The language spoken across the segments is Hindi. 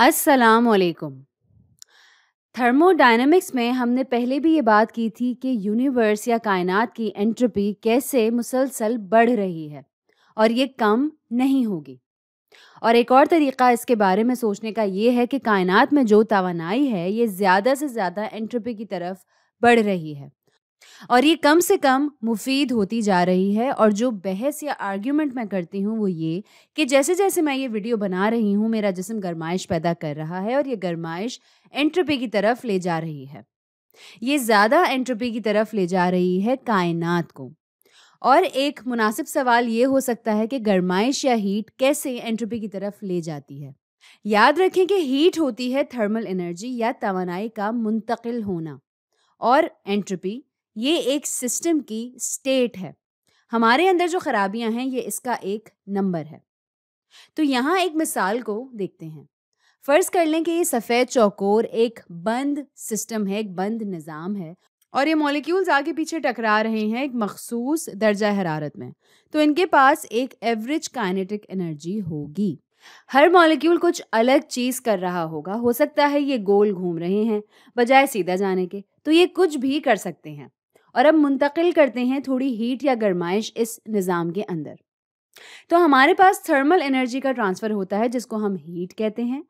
अस्सलाम वालेकुम थर्मोडाइनमिक्स में हमने पहले भी ये बात की थी कि यूनिवर्स या कायनात की एंट्रोपी कैसे मुसलसल बढ़ रही है और ये कम नहीं होगी और एक और तरीका इसके बारे में सोचने का ये है कि कायनात में जो तोानाई है ये ज़्यादा से ज़्यादा एंट्रोपी की तरफ बढ़ रही है और ये कम से कम मुफीद होती जा रही है और जो बहस या आर्ग्यूमेंट मैं करती हूँ वो ये कि जैसे जैसे मैं ये वीडियो बना रही हूँ मेरा जिसम गरमाइश पैदा कर रहा है और ये गरमाइश एंट्रोपी की तरफ ले जा रही है ये ज़्यादा एंट्रोपी की तरफ ले जा रही है कायनात को और एक मुनासिब सवाल ये हो सकता है कि गरमाइश या हीट कैसे एंट्रोपी की तरफ ले जाती है याद रखें कि हीट होती है थर्मल एनर्जी या तोनाई का मुंतकिल होना और एंट्रोपी ये एक सिस्टम की स्टेट है हमारे अंदर जो खराबियां हैं ये इसका एक नंबर है तो यहाँ एक मिसाल को देखते हैं फ़र्ज़ कर लें कि ये सफ़ेद चौकोर एक बंद सिस्टम है एक बंद निज़ाम है और ये मॉलिक्यूल्स आगे पीछे टकरा रहे हैं एक मखसूस दर्जा हरारत में तो इनके पास एक एवरेज काइनेटिक एनर्जी होगी हर मॉलिक्यूल कुछ अलग चीज़ कर रहा होगा हो सकता है ये गोल घूम रहे हैं बजाय सीधा जाने के तो ये कुछ भी कर सकते हैं और अब मुंतकिल करते हैं थोड़ी हीट या गर्माइश इस निज़ाम के अंदर तो हमारे पास थर्मल एनर्जी का ट्रांसफ़र होता है जिसको हम हीट कहते हैं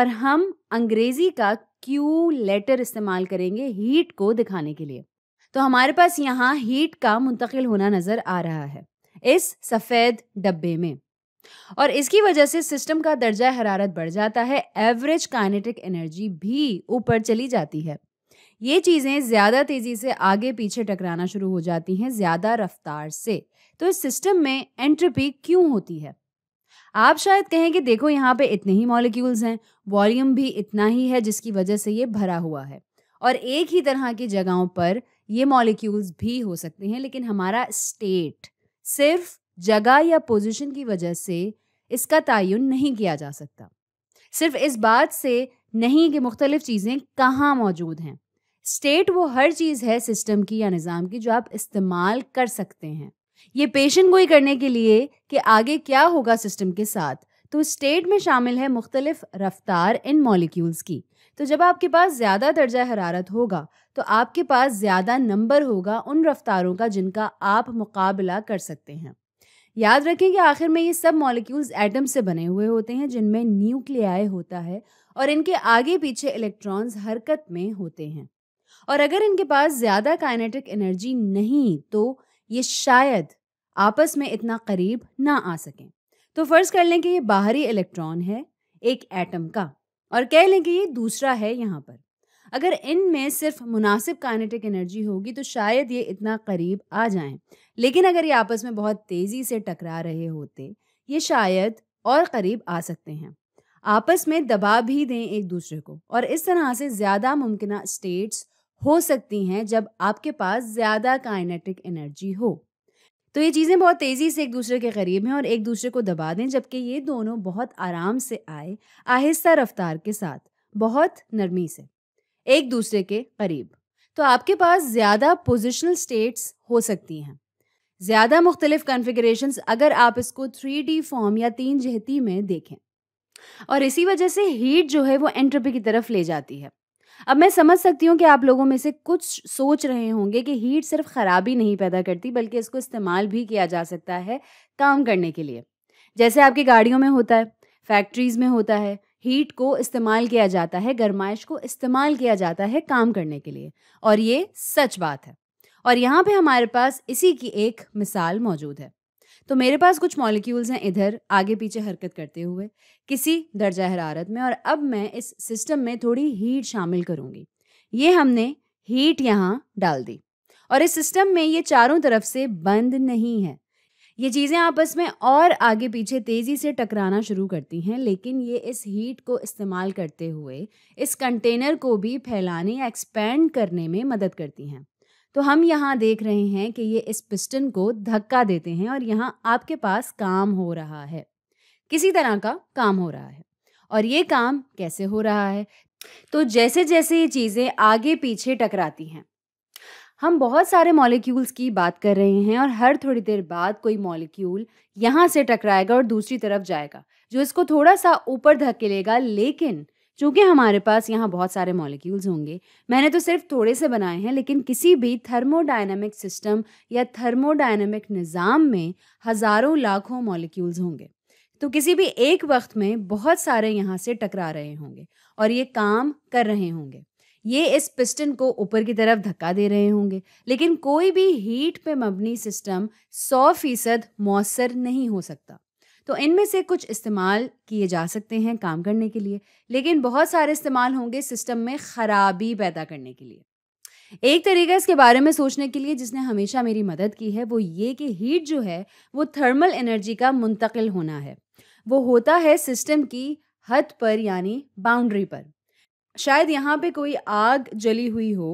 और हम अंग्रेज़ी का क्यू लेटर इस्तेमाल करेंगे हीट को दिखाने के लिए तो हमारे पास यहाँ हीट का मुंतकिल होना नज़र आ रहा है इस सफ़ेद डब्बे में और इसकी वजह से सिस्टम का दर्जा हरारत बढ़ जाता है एवरेज काइनेटिक एनर्जी भी ऊपर चली जाती है ये चीज़ें ज़्यादा तेज़ी से आगे पीछे टकराना शुरू हो जाती हैं ज़्यादा रफ्तार से तो इस सिस्टम में एंट्रोपी क्यों होती है आप शायद कहें कि देखो यहाँ पे इतने ही मॉलिक्यूल्स हैं वॉल्यूम भी इतना ही है जिसकी वजह से ये भरा हुआ है और एक ही तरह की जगहों पर ये मॉलिक्यूल्स भी हो सकते हैं लेकिन हमारा स्टेट सिर्फ जगह या पोजीशन की वजह से इसका तयन नहीं किया जा सकता सिर्फ इस बात से नहीं कि मुख्तलिफ चीज़ें कहाँ मौजूद हैं स्टेट वो हर चीज़ है सिस्टम की या निज़ाम की जो आप इस्तेमाल कर सकते हैं ये पेशन गोई करने के लिए कि आगे क्या होगा सिस्टम के साथ तो स्टेट में शामिल है मुख्तलिफ रफ्तार इन मॉलिक्यूल्स की तो जब आपके पास ज़्यादा दर्जा हरारत होगा तो आपके पास ज़्यादा नंबर होगा उन रफ्तारों का जिनका आप मुकाबला कर सकते हैं याद रखें कि आखिर में ये सब मॉलिक्यूल्स एटम से बने हुए होते हैं जिनमें न्यूक्लियाई होता है और इनके आगे पीछे इलेक्ट्रॉन्स हरकत में होते हैं और अगर इनके पास ज़्यादा काइनेटिक एनर्जी नहीं तो ये शायद आपस में इतना करीब ना आ सकें तो फ़र्ज़ कर लें कि ये बाहरी इलेक्ट्रॉन है एक एटम का और कह लें कि ये दूसरा है यहाँ पर अगर इनमें सिर्फ मुनासिब काइनेटिक एनर्जी होगी तो शायद ये इतना करीब आ जाएं लेकिन अगर ये आपस में बहुत तेज़ी से टकरा रहे होते ये शायद और करीब आ सकते हैं आपस में दबा भी दें एक दूसरे को और इस तरह से ज़्यादा मुमकिन स्टेट्स हो सकती हैं जब आपके पास ज़्यादा काइनेटिक एनर्जी हो तो ये चीज़ें बहुत तेज़ी से एक दूसरे के करीब हैं और एक दूसरे को दबा दें जबकि ये दोनों बहुत आराम से आए आहिस्ता रफ्तार के साथ बहुत नरमी से एक दूसरे के करीब तो आपके पास ज़्यादा पोजिशनल स्टेट्स हो सकती हैं ज़्यादा मुख्तलिफ कॉन्फ़िगरेशंस अगर आप इसको थ्री डी फॉर्म या तीन जहती में देखें और इसी वजह से हीट जो है वो एंट्रोपी की तरफ ले जाती है अब मैं समझ सकती हूँ कि आप लोगों में से कुछ सोच रहे होंगे कि हीट सिर्फ खराबी नहीं पैदा करती बल्कि इसको इस्तेमाल भी किया जा सकता है काम करने के लिए जैसे आपकी गाड़ियों में होता है फैक्ट्रीज में होता है हीट को इस्तेमाल किया जाता है गर्माइश को इस्तेमाल किया जाता है काम करने के लिए और ये सच बात है और यहाँ पे हमारे पास इसी की एक मिसाल मौजूद है तो मेरे पास कुछ मॉलिक्यूल्स हैं इधर आगे पीछे हरकत करते हुए किसी दर्जा हरारत में और अब मैं इस सिस्टम में थोड़ी हीट शामिल करूँगी ये हमने हीट यहाँ डाल दी और इस सिस्टम में ये चारों तरफ से बंद नहीं है ये चीज़ें आपस में और आगे पीछे तेज़ी से टकराना शुरू करती हैं लेकिन ये इस हीट को इस्तेमाल करते हुए इस कंटेनर को भी फैलाने या एक्सपेंड करने में मदद करती हैं तो हम यहाँ देख रहे हैं कि ये इस पिस्टन को धक्का देते हैं और यहाँ आपके पास काम हो रहा है किसी तरह का काम हो रहा है और ये काम कैसे हो रहा है तो जैसे जैसे ये चीज़ें आगे पीछे टकराती हैं हम बहुत सारे मॉलिक्यूल्स की बात कर रहे हैं और हर थोड़ी देर बाद कोई मॉलिक्यूल यहाँ से टकराएगा और दूसरी तरफ जाएगा जो इसको थोड़ा सा ऊपर धकेलेगा लेकिन चूँकि हमारे पास यहाँ बहुत सारे मॉलिक्यूल्स होंगे मैंने तो सिर्फ थोड़े से बनाए हैं लेकिन किसी भी थर्मोडाइनमिक सिस्टम या थर्मोडाइनमिक निज़ाम में हज़ारों लाखों मॉलिक्यूल्स होंगे तो किसी भी एक वक्त में बहुत सारे यहाँ से टकरा रहे होंगे और ये काम कर रहे होंगे ये इस पिस्टन को ऊपर की तरफ धक्का दे रहे होंगे लेकिन कोई भी हीट पे मबनी सिस्टम सौ फीसद मौसर नहीं हो सकता तो इनमें से कुछ इस्तेमाल किए जा सकते हैं काम करने के लिए लेकिन बहुत सारे इस्तेमाल होंगे सिस्टम में ख़राबी पैदा करने के लिए एक तरीका इसके बारे में सोचने के लिए जिसने हमेशा मेरी मदद की है वो ये कि हीट जो है वो थर्मल एनर्जी का मुंतकिल होना है वो होता है सिस्टम की हद पर यानी बाउंड्री पर शायद यहाँ पे कोई आग जली हुई हो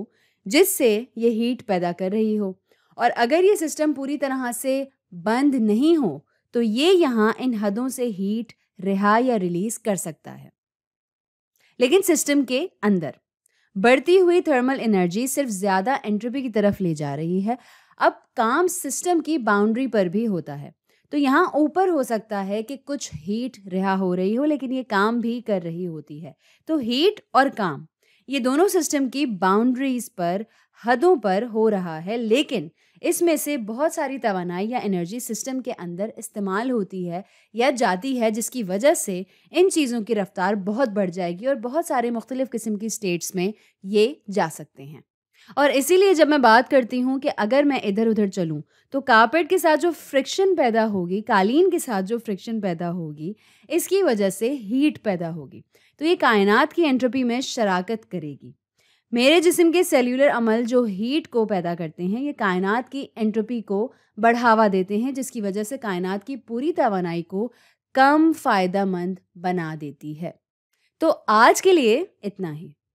जिससे ये हीट पैदा कर रही हो और अगर ये सिस्टम पूरी तरह से बंद नहीं हो तो ये यहाँ इन हदों से हीट रिहा या रिलीज कर सकता है लेकिन सिस्टम के अंदर बढ़ती हुई थर्मल एनर्जी सिर्फ ज़्यादा एंट्रोपी की तरफ ले जा रही है अब काम सिस्टम की बाउंड्री पर भी होता है तो यहाँ ऊपर हो सकता है कि कुछ हीट रिहा हो रही हो लेकिन ये काम भी कर रही होती है तो हीट और काम ये दोनों सिस्टम की बाउंड्रीज पर हदों पर हो रहा है लेकिन इसमें से बहुत सारी तोानाई या एनर्जी सिस्टम के अंदर इस्तेमाल होती है या जाती है जिसकी वजह से इन चीज़ों की रफ्तार बहुत बढ़ जाएगी और बहुत सारे मुख्तलिफ़ किस्म की स्टेट्स में ये जा सकते हैं और इसीलिए जब मैं बात करती हूँ कि अगर मैं इधर उधर चलूँ तो कारपेट के साथ जो फ्रिक्शन पैदा होगी कालीन के साथ जो फ्रिक्शन पैदा होगी इसकी वजह से हीट पैदा होगी तो ये कायनात की एंट्रोपी में शराकत करेगी मेरे जिसम के सेल्यूलर अमल जो हीट को पैदा करते हैं ये कायनात की एंट्रोपी को बढ़ावा देते हैं जिसकी वजह से कायनात की पूरी तोानाई को कम फ़ायदा मंद बना देती है तो आज के लिए इतना ही